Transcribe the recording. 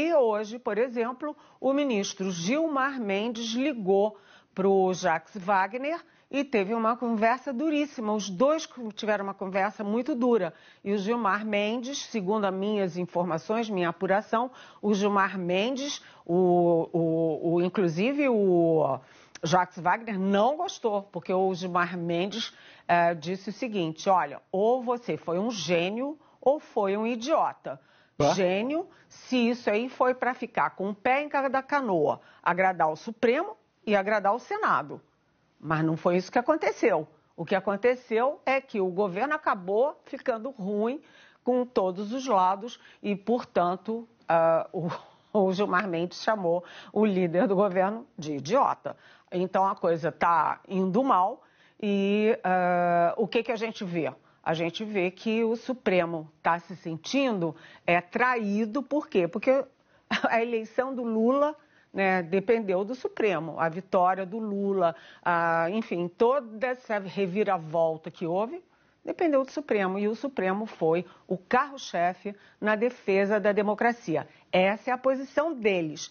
E hoje, por exemplo, o ministro Gilmar Mendes ligou para o Jacques Wagner e teve uma conversa duríssima. Os dois tiveram uma conversa muito dura. E o Gilmar Mendes, segundo as minhas informações, minha apuração, o Gilmar Mendes, o, o, o inclusive o Jacques Wagner não gostou, porque o Gilmar Mendes eh, disse o seguinte: olha, ou você foi um gênio ou foi um idiota. Pá. gênio se isso aí foi para ficar com o pé em cada canoa, agradar o Supremo e agradar o Senado. Mas não foi isso que aconteceu. O que aconteceu é que o governo acabou ficando ruim com todos os lados e, portanto, uh, o, o Gilmar Mendes chamou o líder do governo de idiota. Então a coisa está indo mal e uh, o que, que a gente vê? a gente vê que o Supremo está se sentindo é, traído, por quê? Porque a eleição do Lula né, dependeu do Supremo, a vitória do Lula, a, enfim, toda essa reviravolta que houve dependeu do Supremo e o Supremo foi o carro-chefe na defesa da democracia. Essa é a posição deles.